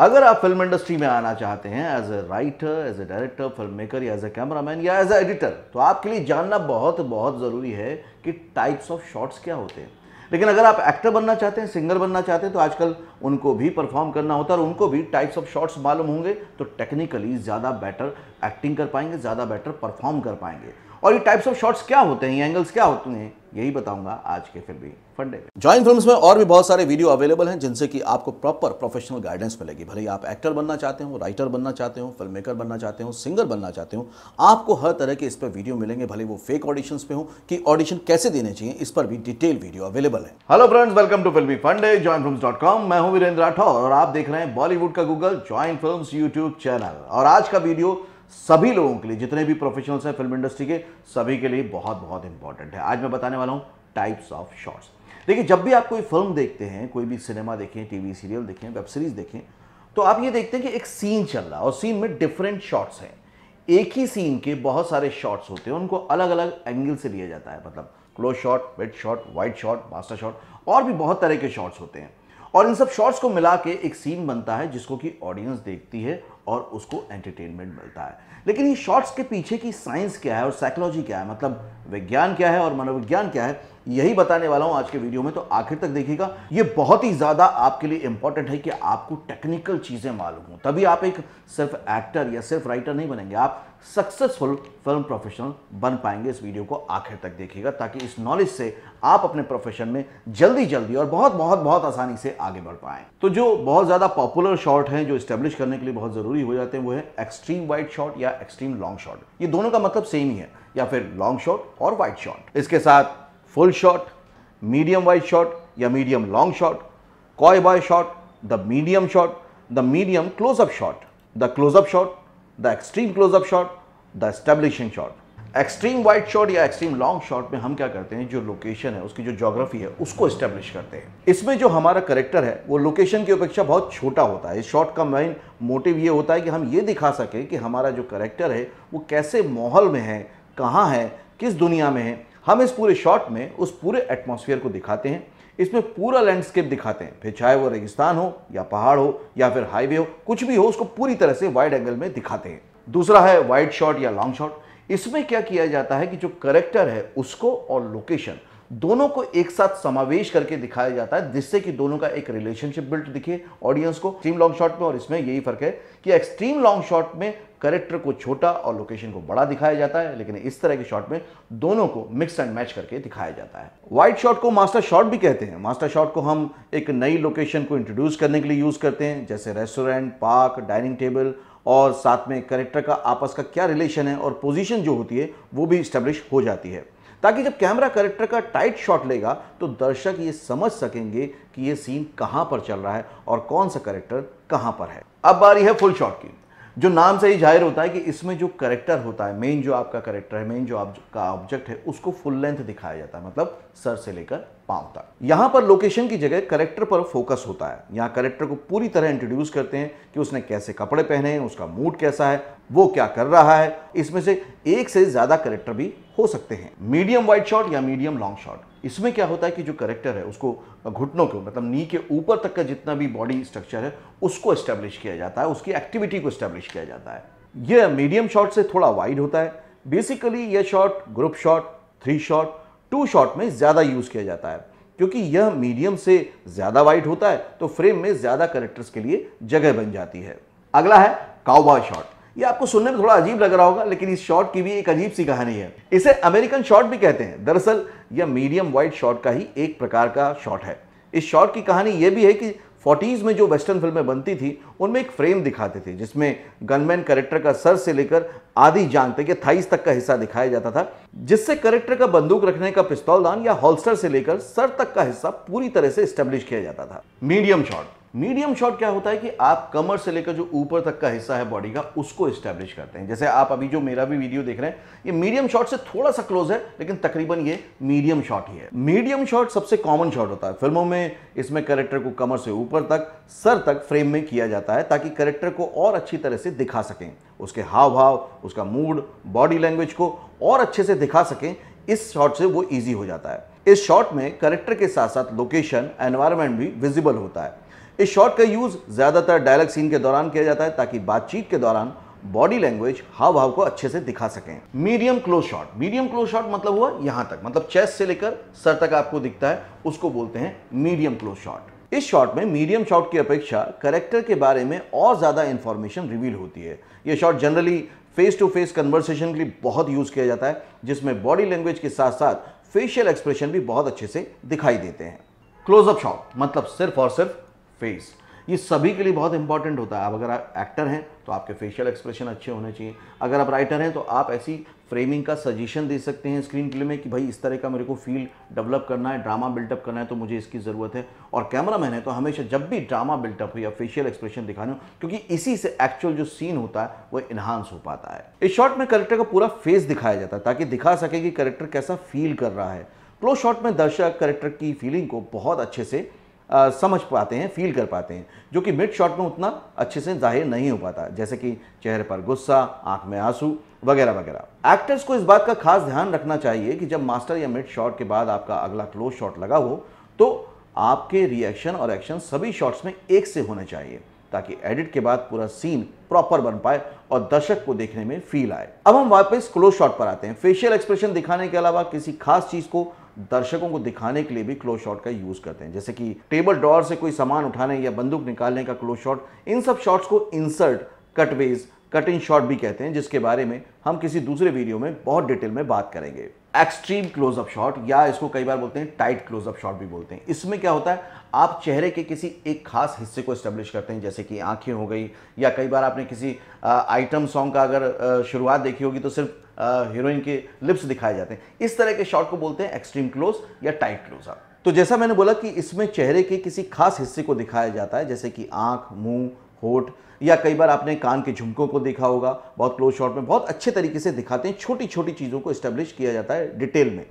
अगर आप film industry में आना चाहते हैं as a writer as a director film maker या एज ए कैमरामैन या एज ए एडिटर तो आपके लिए जानना बहुत बहुत ज़रूरी है कि टाइप्स ऑफ शॉट्स क्या होते हैं लेकिन अगर आप एक्टर बनना चाहते हैं सिंगर बनना चाहते हैं तो आजकल उनको भी परफॉर्म करना होता है और उनको भी टाइप्स ऑफ शॉट्स मालूम होंगे तो टेक्निकली ज़्यादा बेटर एक्टिंग कर पाएंगे ज़्यादा बेटर परफॉर्म कर पाएंगे और ये टाइप्स ऑफ शॉट्स क्या होते हैं ये एंगल्स क्या होते हैं यही बताऊंगा आज के फिर भी फंडे में जॉइन फिल्म्स में और भी बहुत सारे वीडियो अवेलेबल हैं जिनसे कि आपको प्रॉपर प्रोफेशनल गाइडेंस मिलेगी भले ही आप एक्टर बनना चाहते हो राइटर बनना चाहते हो फिल्म मेकर बनना चाहते हो सिंगर बनना चाहते हो आपको हर तरह के इस पर वीडियो मिलेंगे भले वो फेक ऑडिशन पे हो कि ऑडिशन कैसे देने चाहिए इस पर भी डिटेल वीडियो अवेलेबल है hello friends welcome to Filmy Funde join film dot com मैं हूँ वीरेंद्र राठौर और आप देख रहे हैं बॉलीवुड का Google join film YouTube channel और आज का वीडियो सभी लोगों के लिए जितने भी प्रोफेशनल्स हैं फिल्म इंडस्ट्री के सभी के लिए बहुत बहुत इंपॉर्टेंट है आज मैं बताने वाला हूँ टाइप्स ऑफ शॉर्ट्स देखिए जब भी आप कोई फिल्म देखते हैं कोई भी सिनेमा देखें टीवी सीरियल देखें वेब सीरीज देखें तो आप ये देखते हैं कि एक सीन चल रहा है और सीन में डिफरेंट शॉट्स हैं एक ही सीन के बहुत सारे शॉट्स होते हैं उनको अलग अलग एंगल से लिया जाता है मतलब close shot wide shot wide shot master shot और भी बहुत तरह के शॉट्स होते हैं और इन सब शॉट्स को मिला के एक सीन बनता है जिसको कि ऑडियंस देखती है और उसको एंटरटेनमेंट मिलता है लेकिन ये शॉर्ट्स के पीछे की साइंस क्या है और साइकोलॉजी क्या है मतलब विज्ञान क्या है और मनोविज्ञान क्या है यही बताने वाला हूं आज के वीडियो में तो आखिर तक देखिएगा ये बहुत ही ज़्यादा आपके लिए इंपॉर्टेंट है कि आपको टेक्निकल चीज़ें मालूम हो तभी आप एक सिर्फ एक्टर या सिर्फ राइटर नहीं बनेंगे आप सक्सेसफुल फिल्म प्रोफेशनल बन पाएंगे इस वीडियो को आखिर तक देखिएगा ताकि इस नॉलेज से आप अपने प्रोफेशन में जल्दी जल्दी और बहुत बहुत बहुत आसानी से आगे बढ़ पाए तो जो बहुत ज़्यादा पॉपुलर शॉट हैं जो स्टेब्लिश करने के लिए बहुत ज़रूरी हो जाते हैं वो है एक्सट्रीम वाइड शॉट या एक्सट्रीम लॉन्ग शॉट ये दोनों का मतलब सेम ही है या फिर लॉन्ग शॉट और वाइड शॉट इसके साथ full shot medium wide shot या medium long shot cowboy shot the medium shot the medium closeup shot the closeup shot the extreme closeup shot the establishing shot extreme wide shot या extreme long shot में हम क्या करते हैं जो location है उसकी जो जोग्राफी है उसको स्टेब्लिश करते हैं इसमें जो हमारा करेक्टर है वो लोकेशन की अपेक्षा बहुत छोटा होता है इस शॉट का मेन मोटिव ये होता है कि हम ये दिखा सकें कि हमारा जो करेक्टर है वो कैसे माहौल में है कहाँ है किस दुनिया में है हम इस पूरे शॉट में उस पूरे एटमॉस्फेयर को दिखाते हैं इसमें पूरा लैंडस्केप दिखाते हैं फिर चाहे वो रेगिस्तान हो या पहाड़ हो या फिर हाईवे हो कुछ भी हो उसको पूरी तरह से वाइड एंगल में दिखाते हैं दूसरा है वाइड शॉट या लॉन्ग शॉट इसमें क्या किया जाता है कि जो करेक्टर है उसको और लोकेशन दोनों को एक साथ समावेश करके दिखाया जाता है जिससे कि दोनों का एक रिलेशनशिप बिल्ट दिखे ऑडियंस को एक्सट्रीम लॉन्ग शॉट में और इसमें यही फर्क है कि एक्सट्रीम लॉन्ग शॉट में करेक्टर को छोटा और लोकेशन को बड़ा दिखाया जाता है लेकिन इस तरह के शॉट में दोनों को मिक्स एंड मैच करके दिखाया जाता है वाइट शॉट को मास्टर शॉट भी कहते हैं मास्टर शॉट को हम एक नई लोकेशन को इंट्रोड्यूस करने के लिए यूज़ करते हैं जैसे रेस्टोरेंट पार्क डाइनिंग टेबल और साथ में करेक्टर का आपस का क्या रिलेशन है और पोजिशन जो होती है वो भी स्टेब्लिश हो जाती है ताकि जब कैमरा करेक्टर का टाइट शॉट लेगा तो दर्शक ये समझ सकेंगे कि ये सीन कहाँ पर चल रहा है और कौन सा करेक्टर कहाँ पर है अब बारी है फुल शॉट की जो नाम से ही जाहिर होता है कि इसमें जो करेक्टर होता है मेन जो आपका करेक्टर है मेन जो आपका ऑब्जेक्ट है उसको फुल लेंथ दिखाया जाता है मतलब सर से लेकर पांव तक यहां पर लोकेशन की जगह करेक्टर पर फोकस होता है यहाँ करेक्टर को पूरी तरह इंट्रोड्यूस करते हैं कि उसने कैसे कपड़े पहने हैं उसका मूड कैसा है वो क्या कर रहा है इसमें से एक से ज़्यादा करेक्टर भी हो सकते हैं मीडियम वाइड शॉट या मीडियम लॉन्ग शॉट इसमें क्या होता है कि जो करेक्टर है उसको घुटनों को मतलब नी के ऊपर तक का जितना भी बॉडी स्ट्रक्चर है उसको एस्टेब्लिश किया जाता है उसकी एक्टिविटी को एस्टेब्लिश किया जाता है यह मीडियम शॉट से थोड़ा वाइड होता है बेसिकली यह shot group shot three shot two shot में ज़्यादा यूज़ किया जाता है क्योंकि यह मीडियम से ज़्यादा वाइड होता है तो फ्रेम में ज़्यादा करेक्टर्स के लिए जगह बन जाती है अगला है काउबॉय शॉट ये आपको सुनने में थोड़ा अजीब लग रहा होगा लेकिन इस शॉट की भी एक अजीब सी कहानी है इसे अमेरिकन शॉट भी कहते हैं दरअसल यह मीडियम वाइट शॉट का ही एक प्रकार का शॉट है इस शॉट की कहानी यह भी है कि फोर्टीज़ में जो वेस्टर्न फिल्में बनती थी उनमें एक फ्रेम दिखाते थे जिसमें गनमैन करेक्टर का सर से लेकर आधी जांग तक या थाइस तक का हिस्सा दिखाया जाता था जिससे करेक्टर का बंदूक रखने का पिस्तौल दान या हॉलस्टर से लेकर सर तक का हिस्सा पूरी तरह से स्टेब्लिश किया जाता था मीडियम शॉट मीडियम शॉट क्या होता है कि आप कमर से लेकर जो ऊपर तक का हिस्सा है बॉडी का उसको स्टैब्लिश करते हैं जैसे आप अभी जो मेरा भी वीडियो देख रहे हैं ये मीडियम शॉट से थोड़ा सा क्लोज है लेकिन तकरीबन ये मीडियम शॉट ही है मीडियम शॉट सबसे कॉमन शॉट होता है फिल्मों में इसमें करेक्टर को कमर से ऊपर तक सर तक फ्रेम में किया जाता है ताकि करेक्टर को और अच्छी तरह से दिखा सकें उसके हाव भाव उसका मूड बॉडी लैंग्वेज को और अच्छे से दिखा सकें इस शॉट से वो ईजी हो जाता है इस शॉट में करेक्टर के साथ साथ लोकेशन एनवायरमेंट भी विजिबल होता है इस शॉट का यूज़ ज़्यादातर डायलॉग सीन के दौरान किया जाता है ताकि बातचीत के दौरान बॉडी लैंग्वेज हाव भाव को अच्छे से दिखा सकें medium close shot medium close shot मतलब हुआ यहां तक मतलब चेस्ट से लेकर सर तक आपको दिखता है उसको बोलते हैं मीडियम क्लोज शॉट इस शॉट में मीडियम शॉट की अपेक्षा करेक्टर के बारे में और ज़्यादा इन्फॉर्मेशन रिवील होती है यह shot generally face to face conversation के लिए बहुत यूज़ किया जाता है जिसमें बॉडी लैंग्वेज के साथ साथ फेशियल एक्सप्रेशन भी बहुत अच्छे से दिखाई देते हैं क्लोजअप शॉट मतलब सिर्फ और सिर्फ फेस ये सभी के लिए बहुत इंपॉर्टेंट होता है आप अगर आप एक्टर हैं तो आपके फेशियल एक्सप्रेशन अच्छे होने चाहिए अगर आप राइटर हैं तो आप ऐसी फ्रेमिंग का सजेशन दे सकते हैं स्क्रीन प्ले में कि भाई इस तरह का मेरे को फील डेवलप करना है ड्रामा बिल्टअप करना है तो मुझे इसकी ज़रूरत है और कैमरा मैन है तो हमेशा जब भी ड्रामा बिल्टअप हो या फेशियल एक्सप्रेशन दिखाने हो क्योंकि इसी से एक्चुअल जो सीन होता है वो इन्हांस हो पाता है इस शॉट में करेक्टर का पूरा फेस दिखाया जाता है ताकि दिखा सके कि करेक्टर कैसा फील कर रहा है क्लोज शॉट में दर्शक करेक्टर की फीलिंग को बहुत अच्छे से समझ पाते हैं फील कर पाते हैं जो कि मिड शॉट में उतना अच्छे से जाहिर नहीं हो पाता जैसे कि चेहरे पर गुस्सा आंख में आंसू वगैरह वगैरह एक्टर्स को इस बात का खास ध्यान रखना चाहिए कि जब मास्टर या मिड शॉट के बाद आपका अगला क्लोज शॉट लगा हो तो आपके रिएक्शन और एक्शन सभी शॉट्स में एक से होने चाहिए ताकि एडिट के बाद पूरा सीन प्रॉपर बन पाए और दर्शक को देखने में फील आए अब हम वापस क्लोज शॉट पर आते हैं फेशियल एक्सप्रेशन दिखाने के अलावा किसी खास चीज़ को दर्शकों को दिखाने के लिए भी क्लोज शॉट का यूज़ करते हैं जैसे कि टेबल ड्रॉर से कोई सामान उठाने या बंदूक निकालने का क्लोज शॉट इन सब शॉट्स को insert cutaways cut in shot भी कहते हैं जिसके बारे में हम किसी दूसरे वीडियो में बहुत डिटेल में बात करेंगे एक्सट्रीम क्लोजअप शॉट या इसको कई बार बोलते हैं टाइट क्लोजअप शॉट भी बोलते हैं इसमें क्या होता है आप चेहरे के किसी एक खास हिस्से को स्टेब्लिश करते हैं जैसे कि आंखें हो गई या कई बार आपने किसी आइटम सॉन्ग का अगर शुरुआत देखी होगी तो सिर्फ हीरोइन के लिप्स दिखाए जाते हैं इस तरह के शॉट को बोलते हैं एक्सट्रीम क्लोज या टाइट क्लोज आप तो जैसा मैंने बोला कि इसमें चेहरे के किसी खास हिस्से को दिखाया जाता है जैसे कि आंख मुंह होठ या कई बार आपने कान के झुमकों को देखा होगा बहुत क्लोज शॉट में बहुत अच्छे तरीके से दिखाते हैं छोटी छोटी चीज़ों को इस्टेब्लिश किया जाता है डिटेल में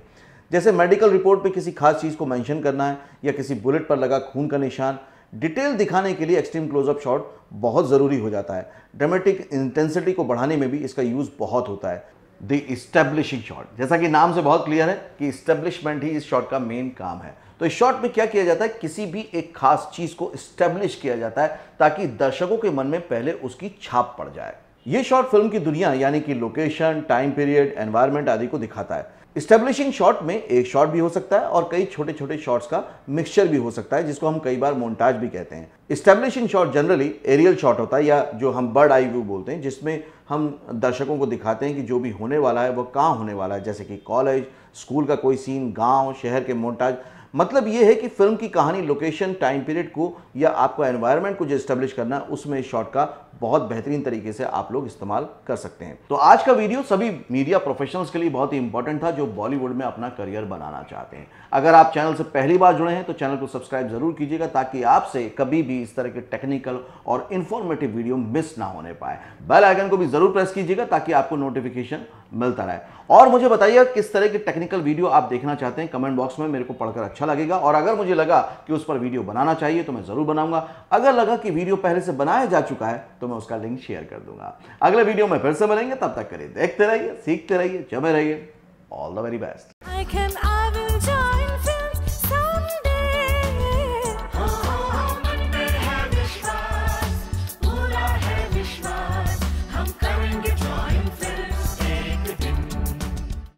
जैसे मेडिकल रिपोर्ट में किसी खास चीज़ को मैंशन करना है या किसी बुलेट पर लगा खून का निशान डिटेल दिखाने के लिए एक्सट्रीम क्लोजअप शॉट बहुत ज़रूरी हो जाता है ड्रामेटिक इंटेंसिटी को बढ़ाने में भी इसका यूज़ बहुत होता है द इस्टेब्लिशिंग शॉट जैसा कि नाम से बहुत क्लियर है कि इस्टेब्लिशमेंट ही इस शॉट का मेन काम है तो इस शॉट में क्या किया जाता है किसी भी एक खास चीज को इस्टेब्लिश किया जाता है ताकि दर्शकों के मन में पहले उसकी छाप पड़ जाए ये शॉर्ट फिल्म की दुनिया यानी कि लोकेशन टाइम पीरियड एनवायरमेंट आदि को दिखाता है स्टेब्लिशिंग शॉट में एक शॉट भी हो सकता है और कई छोटे छोटे शॉट्स का मिक्सचर भी हो सकता है जिसको हम कई बार मोन्टाज भी कहते हैं establishing shot generally aerial shot होता है या जो हम बर्ड आई व्यू बोलते हैं जिसमें हम दर्शकों को दिखाते हैं कि जो भी होने वाला है वो कहाँ होने वाला है जैसे कि कॉलेज स्कूल का कोई सीन गाँव शहर के मोन्टाज मतलब ये है कि फिल्म की कहानी लोकेशन टाइम पीरियड को या आपका एनवायरनमेंट को जो इस्टेब्लिश करना है उसमें शॉट का बहुत बेहतरीन तरीके से आप लोग इस्तेमाल कर सकते हैं तो आज का वीडियो सभी मीडिया प्रोफेशनल्स के लिए बहुत ही इंपॉर्टेंट था जो बॉलीवुड में अपना करियर बनाना चाहते हैं अगर आप चैनल से पहली बार जुड़े हैं तो चैनल को सब्सक्राइब जरूर कीजिएगा ताकि आपसे कभी भी इस तरह के टेक्निकल और इन्फॉर्मेटिव वीडियो मिस ना होने पाए बेल आइकन को भी जरूर प्रेस कीजिएगा ताकि आपको नोटिफिकेशन मिलता रहे और मुझे बताइए किस तरह के टेक्निकल वीडियो आप देखना चाहते हैं कमेंट बॉक्स में मेरे को पढ़कर अच्छा अच्छा लगेगा और अगर मुझे लगा कि उस पर वीडियो बनाना चाहिए तो मैं ज़रूर बनाऊंगा अगर लगा कि वीडियो पहले से बनाया जा चुका है तो मैं उसका लिंक शेयर कर दूंगा अगले वीडियो में फिर से मिलेंगे तब तक करिए देखते रहिए सीखते रहिए जमे रहिए ऑल द वेरी बेस्ट